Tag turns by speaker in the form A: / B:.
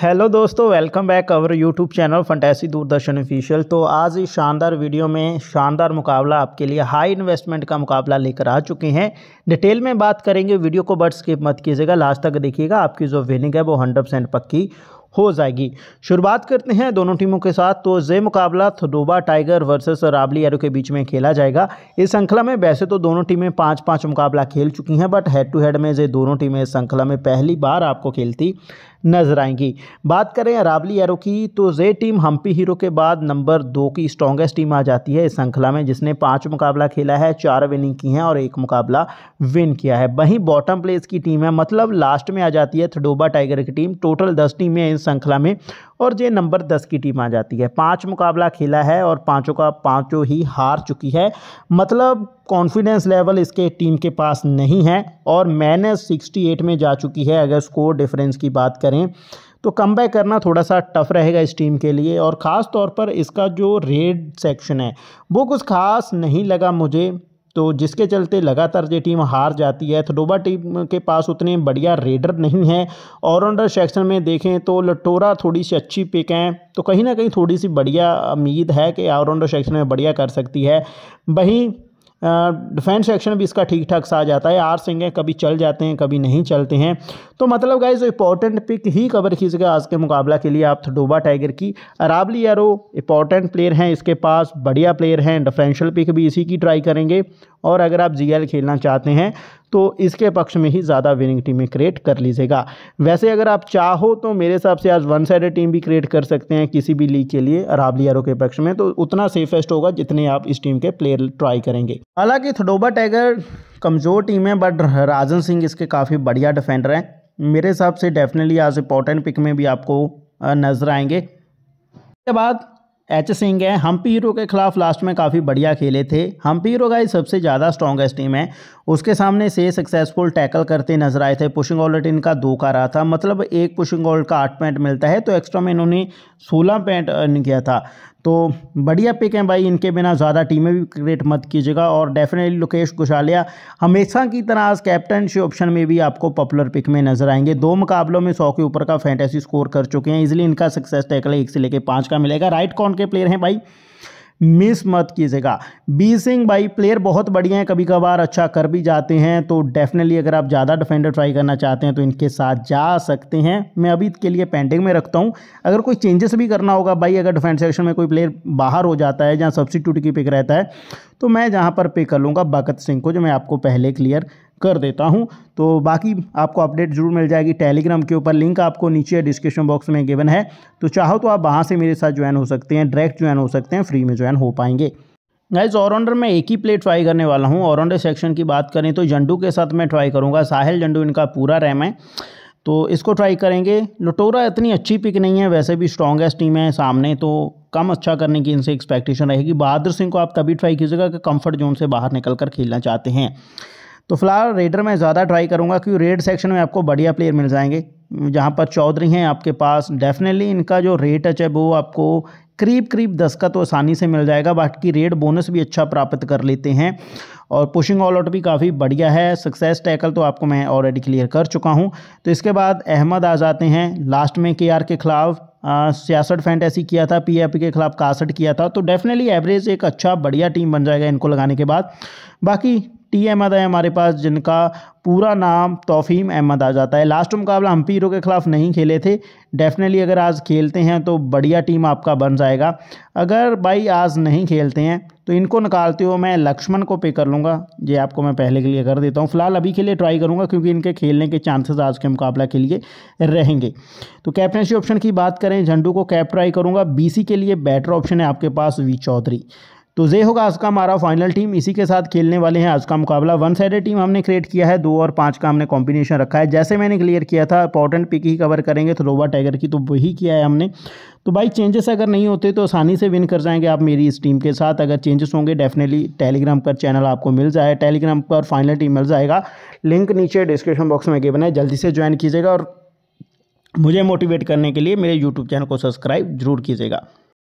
A: hello दोस्तों welcome back our YouTube channel fantasy Doordarshan official तो आज इस शानदार वीडियो में शानदार मुकाबला आपके लिए हाई इन्वेस्टमेंट का मुकाबला लेकर आ चुके हैं डिटेल में बात करेंगे वीडियो को बट स्किप मत कीजिएगा लास्ट तक देखिएगा आपकी जो विनिंग है वो हंड्रेड परसेंट पक्की हो जाएगी शुरुआत करते हैं दोनों टीमों के साथ तो जे मुकाबला थडोबा टाइगर वर्सेस राबली एरो के बीच में खेला जाएगा इस श्रृंखला में वैसे तो दोनों टीमें पाँच पाँच मुकाबला खेल चुकी हैं बट हेड टू हेड में जे दोनों टीमें इस श्रृंखला में पहली बार आपको खेलती नजर आएंगी बात करें अरावली एरो की तो जे टीम हम्पी हीरो के बाद नंबर दो की स्ट्रॉन्गेस्ट टीम आ जाती है इस श्रृंखला में जिसने पाँच मुकाबला खेला है चार विनिंग की हैं और एक मुकाबला विन किया है वहीं बॉटम प्लेस की टीम है मतलब लास्ट में आ जाती है थडोबा टाइगर की टीम टोटल दस टीमें इस श्रृंखला में और ये नंबर दस की टीम आ जाती है पाँच मुकाबला खेला है और पाँचों का पाँचों ही हार चुकी है मतलब कॉन्फिडेंस लेवल इसके टीम के पास नहीं है और माइनस सिक्सटी एट में जा चुकी है अगर स्कोर डिफरेंस की बात करें तो कम करना थोड़ा सा टफ रहेगा इस टीम के लिए और ख़ास तौर पर इसका जो रेड सेक्शन है वो कुछ खास नहीं लगा मुझे तो जिसके चलते लगातार ये टीम हार जाती है थडोबा टीम के पास उतने बढ़िया रेडर नहीं है ऑलराउंडर सेक्शन में देखें तो लटोरा थोड़ी सी अच्छी पिक हैं तो कहीं ना कहीं थोड़ी सी बढ़िया उम्मीद है कि ऑलराउंडर सेक्शन में बढ़िया कर सकती है वहीं डिफेंस सेक्शन भी इसका ठीक ठाक सा जाता है आर सिंह कभी चल जाते हैं कभी नहीं चलते हैं तो मतलब गाइज इंपॉर्टेंट पिक ही कवर कीजिएगा आज के मुकाबला के लिए आप थडोबा टाइगर की अराबली यारो इंपॉर्टेंट प्लेयर हैं इसके पास बढ़िया प्लेयर हैं डिफेंशल पिक भी इसी की ट्राई करेंगे और अगर आप जीएल खेलना चाहते हैं तो इसके पक्ष में ही ज़्यादा विनिंग टीमें क्रिएट कर लीजिएगा वैसे अगर आप चाहो तो मेरे हिसाब से आज वन साइड टीम भी क्रिएट कर सकते हैं किसी भी लीग के लिए राबलियारों के पक्ष में तो उतना सेफेस्ट होगा जितने आप इस टीम के प्लेयर ट्राई करेंगे हालांकि थडोबा टाइगर कमज़ोर टीम है बट राजन सिंह इसके काफ़ी बढ़िया डिफेंडर हैं मेरे हिसाब से डेफिनेटली आज इंपॉर्टेंट पिक में भी आपको नज़र आएंगे इसके बाद एच सिंह है हम्पी हीरो के खिलाफ लास्ट में काफ़ी बढ़िया खेले थे हम्पी हीरो का सबसे ज़्यादा स्ट्रॉन्गेस्ट टीम है उसके सामने से सक्सेसफुल टैकल करते नजर आए थे पुशिंग ऑल रेट इनका दो का रहा था मतलब एक पुशिंग ऑल का आठ पॉइंट मिलता है तो एक्स्ट्रा में इन्होंने सोलह पॉइंट अर्न किया था तो बढ़िया पिक हैं भाई इनके बिना ज़्यादा टीमें भी क्रिएट मत कीजिएगा और डेफिनेटली लोकेश घुशालिया हमेशा की तरह आज कैप्टनशिप ऑप्शन में भी आपको पॉपुलर पिक में नजर आएंगे दो मुकाबलों में सौ के ऊपर का फैंटेसी स्कोर कर चुके हैं इसलिए इनका सक्सेस टैकल एक से लेकर पाँच का मिलेगा राइट कौन के प्लेयर हैं भाई मिस मत कीजिएगा बी सिंह भाई प्लेयर बहुत बढ़िया हैं कभी कभार अच्छा कर भी जाते हैं तो डेफिनेटली अगर आप ज़्यादा डिफेंडर ट्राई करना चाहते हैं तो इनके साथ जा सकते हैं मैं अभी के लिए पेंडिंग में रखता हूँ अगर कोई चेंजेस भी करना होगा भाई अगर डिफेंस सेक्शन में कोई प्लेयर बाहर हो जाता है जहाँ सब्सिट्यूट की पिक रहता है तो मैं जहाँ पर पे कर लूँगा बकत सिंह को जो मैं आपको पहले क्लियर कर देता हूं तो बाकी आपको अपडेट जरूर मिल जाएगी टेलीग्राम के ऊपर लिंक आपको नीचे डिस्क्रिप्शन बॉक्स में गिवन है तो चाहो तो आप वहाँ से मेरे साथ ज्वाइन हो सकते हैं डायरेक्ट ज्वाइन हो सकते हैं फ्री में ज्वाइन हो पाएंगे गाइज ऑलराउंडर में एक ही प्ले ट्राई करने वाला हूँ ऑलराउंडर सेक्शन की बात करें तो जंडू के साथ मैं ट्राई करूँगा साहिल जंडू इनका पूरा रैम है तो इसको ट्राई करेंगे लुटोरा इतनी अच्छी पिक नहीं है वैसे भी स्ट्रॉन्गेस्ट टीम है सामने तो कम अच्छा करने की इनसे एक्सपेक्टेशन रहेगी बहादुर सिंह को आप तभी ट्राई कीजिएगा कि कंफर्ट जोन से बाहर निकल कर खेलना चाहते हैं तो फिलहाल रेडर में ज़्यादा ट्राई करूँगा क्योंकि रेड सेक्शन में आपको बढ़िया प्लेयर मिल जाएंगे जहाँ पर चौधरी हैं आपके पास डेफिनेटली इनका जो रेट टच है वो आपको करीब करीब दस का तो आसानी से मिल जाएगा बाकी रेड बोनस भी अच्छा प्राप्त कर लेते हैं और पुशिंग ऑल आउट भी काफ़ी बढ़िया है सक्सेस टैकल तो आपको मैं ऑलरेडी क्लियर कर चुका हूँ तो इसके बाद अहमद आ जाते हैं लास्ट में के आर के खिलाफ छियासठ फैंटेसी किया था पी के खिलाफ कासठ किया था तो डेफिनेटली एवरेज एक अच्छा बढ़िया टीम बन जाएगा इनको लगाने के बाद बाकी टी अहमद है हमारे पास जिनका पूरा नाम तोफ़ीम अहमद आ जाता है लास्ट मुकाबला हम हम्पीरों के ख़िलाफ़ नहीं खेले थे डेफिनेटली अगर आज खेलते हैं तो बढ़िया टीम आपका बन जाएगा अगर भाई आज नहीं खेलते हैं तो इनको निकालते हुए मैं लक्ष्मण को पे कर लूँगा ये आपको मैं पहले के लिए कर देता हूँ फिलहाल अभी के लिए ट्राई करूँगा क्योंकि इनके खेलने के चांसेस आज के मुकाबला के लिए रहेंगे तो कैप्टनशी ऑप्शन की बात करें झंडू को कैप ट्राई करूँगा बी के लिए बेटर ऑप्शन है आपके पास वी चौधरी तो ये होगा आज का हमारा फाइनल टीम इसी के साथ खेलने वाले हैं आज का मुकाबला वन साइडेड टीम हमने क्रिएट किया है दो और पाँच का हमने कॉम्बिनेशन रखा है जैसे मैंने क्लियर किया था इंपॉर्टेंट पिक ही कवर करेंगे तो रोबा टाइगर की तो वही किया है हमने तो भाई चेंजेस अगर नहीं होते तो आसानी से विन कर जाएंगे आप मेरी इस टीम के साथ अगर चेंजेस होंगे डेफिनेटली टेलीग्राम पर चैनल आपको मिल जाए टेलीग्राम पर फाइनल टीम मिल जाएगा लिंक नीचे डिस्क्रिप्शन बॉक्स में गिवन है जल्दी से ज्वाइन कीजिएगा और मुझे मोटिवेट करने के लिए मेरे यूट्यूब चैनल को सब्सक्राइब जरूर कीजिएगा